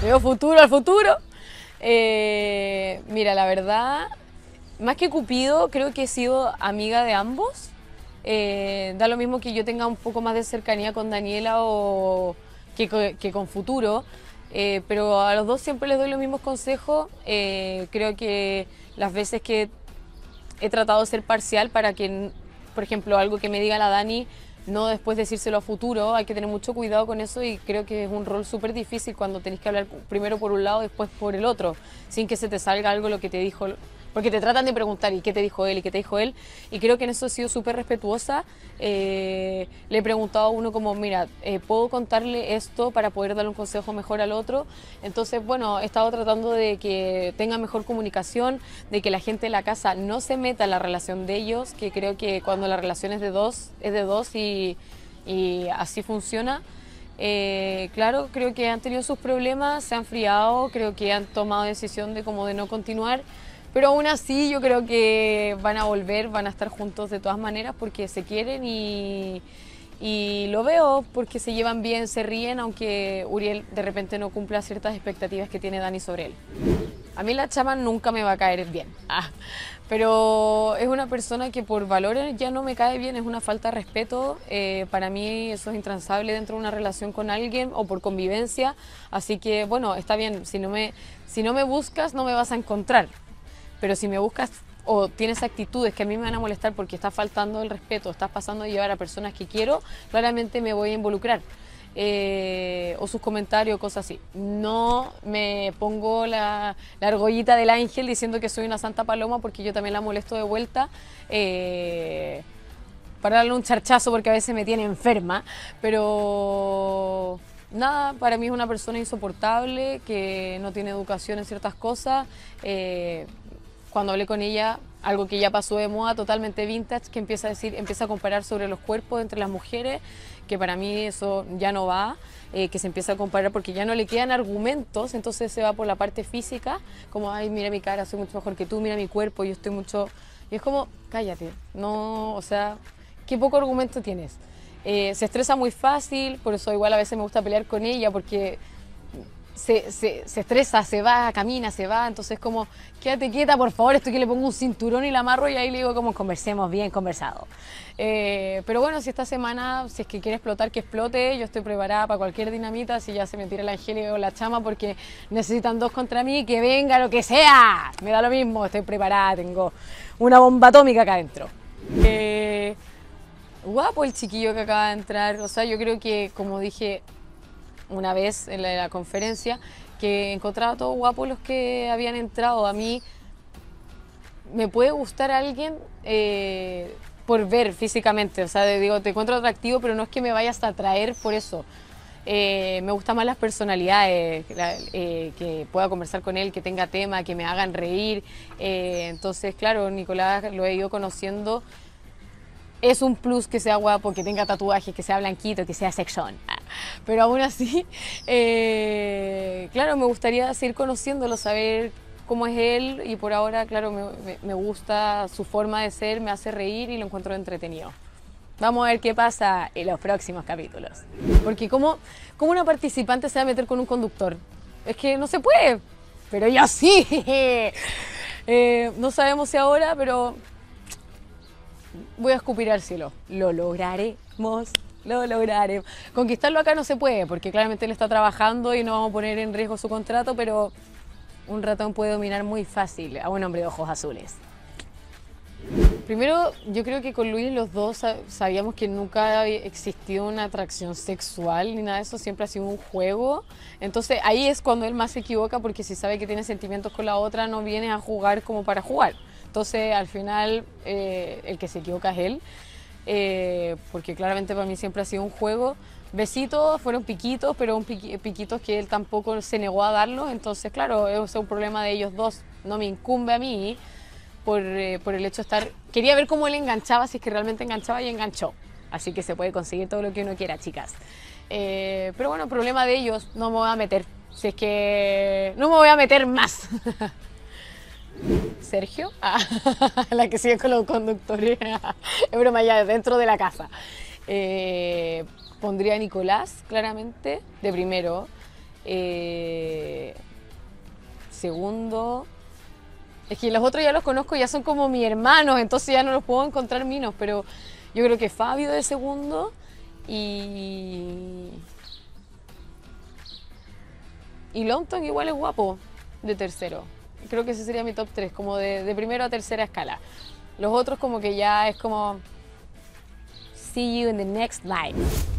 Veo futuro al futuro. Eh, mira, la verdad, más que Cupido, creo que he sido amiga de ambos. Eh, da lo mismo que yo tenga un poco más de cercanía con Daniela o que, con Futuro, eh, pero a los dos siempre les doy los mismos consejos. creo que las veces que he tratado de ser parcial para que, por ejemplo, algo que me diga la Dani, no después decírselo a futuro, hay que tener mucho cuidado con eso y creo que es un rol súper difícil cuando tenés que hablar primero por un lado, después por el otro, sin que se te salga algo lo que te dijo porque te tratan de preguntar, ¿y qué te dijo él? ¿Y qué te dijo él? Y creo que en eso he sido súper respetuosa. Eh, le he preguntado a uno como, mira, eh, ¿puedo contarle esto para poder darle un consejo mejor al otro? Entonces, bueno, he estado tratando de que tenga mejor comunicación, de que la gente de la casa no se meta en la relación de ellos, que creo que cuando la relación es de dos, es de dos y, y así funciona. Eh, claro, creo que han tenido sus problemas, se han friado, creo que han tomado decisión de como de no continuar. Pero aún así yo creo que van a volver, van a estar juntos de todas maneras porque se quieren y, lo veo porque se llevan bien, se ríen, aunque Uriel de repente no cumpla ciertas expectativas que tiene Dani sobre él. A mí la chama nunca me va a caer bien, ah, pero es una persona que por valores ya no me cae bien, es una falta de respeto. Eh, para mí eso es intransable dentro de una relación con alguien o por convivencia. Así que bueno, está bien, si no me, si no me buscas no me vas a encontrar, pero si me buscas o tienes actitudes que a mí me van a molestar porque estás faltando el respeto, estás pasando a llevar a personas que quiero, claramente me voy a involucrar. Eh, o sus comentarios, cosas así. No me pongo la, la, argollita del ángel diciendo que soy una santa paloma porque yo también la molesto de vuelta. Eh, para darle un charchazo porque a veces me tiene enferma, pero nada, para mí es una persona insoportable, que no tiene educación en ciertas cosas. Eh, cuando hablé con ella, algo que ya pasó de moda, totalmente vintage, que empieza a decir, empieza a comparar sobre los cuerpos entre las mujeres, que para mí eso ya no va, eh, que se empieza a comparar porque ya no le quedan argumentos, entonces se va por la parte física, como, ay, mira mi cara, soy mucho mejor que tú, mira mi cuerpo, yo estoy mucho... Y es como, cállate, no, o sea, qué poco argumento tienes. Eh, se estresa muy fácil, por eso igual a veces me gusta pelear con ella, porque se, se, estresa, se va, camina, se va, entonces como, quédate quieta, por favor, estoy que le pongo un cinturón y la amarro y ahí le digo como conversemos bien, conversado. Eh, pero bueno, si esta semana, si es que quiere explotar, que explote, yo estoy preparada para cualquier dinamita, si ya se me tira el angélico o la chama, porque necesitan dos contra mí, que venga lo que sea, me da lo mismo, estoy preparada, tengo una bomba atómica acá adentro. Eh, guapo el chiquillo que acaba de entrar, o sea, yo creo que, como dije, una vez en la, conferencia que encontraba todos guapos los que habían entrado. A mí me puede gustar alguien eh, por ver físicamente, o sea, digo, te encuentro atractivo, pero no es que me vayas a atraer por eso. Eh, me gustan más las personalidades, eh, que pueda conversar con él, que tenga tema, que me hagan reír. entonces, claro, Nicolás lo he ido conociendo. Es un plus que sea guapo, que tenga tatuajes, que sea blanquito, que sea sexón. pero aún así, eh, claro, me gustaría seguir conociéndolo, saber cómo es él y por ahora, claro, me, gusta su forma de ser, me hace reír y lo encuentro entretenido. Vamos a ver qué pasa en los próximos capítulos. Porque ¿cómo, una participante se va a meter con un conductor? Es que no se puede, pero ya sí. Eh, no sabemos si ahora, pero voy a escupir Lo lograremos. Lo lograremos. Conquistarlo acá no se puede, porque claramente él está trabajando y no vamos a poner en riesgo su contrato, pero un ratón puede dominar muy fácil a un hombre de ojos azules. Primero, yo creo que con Luis los dos sabíamos que nunca existido una atracción sexual ni nada de eso, siempre ha sido un juego. Entonces ahí es cuando él más se equivoca porque si sabe que tiene sentimientos con la otra no viene a jugar como para jugar. Entonces al final eh, el que se equivoca es él. Eh, porque claramente para mí siempre ha sido un juego. Besitos fueron piquitos, pero un piquitos que él tampoco se negó a darlos, entonces claro, es un problema de ellos dos, no me incumbe a mí eh, por, el hecho de estar... Quería ver cómo él enganchaba, si es que realmente enganchaba y enganchó. Así que se puede conseguir todo lo que uno quiera, chicas. Eh, pero bueno, problema de ellos, no me voy a meter. Si es que no me voy a meter más. Sergio, la que sigue con los conductores, es broma ya, dentro de la casa. Eh, pondría a Nicolás, claramente, de primero. Eh, segundo, es que los otros ya los conozco, ya son como mi hermanos, entonces ya no los puedo encontrar menos, pero yo creo que Fabio de segundo y... Y Longton igual es guapo de tercero creo que ese sería mi top 3, como de, de primero a tercera escala. Los otros como que ya es como... See you in the next life.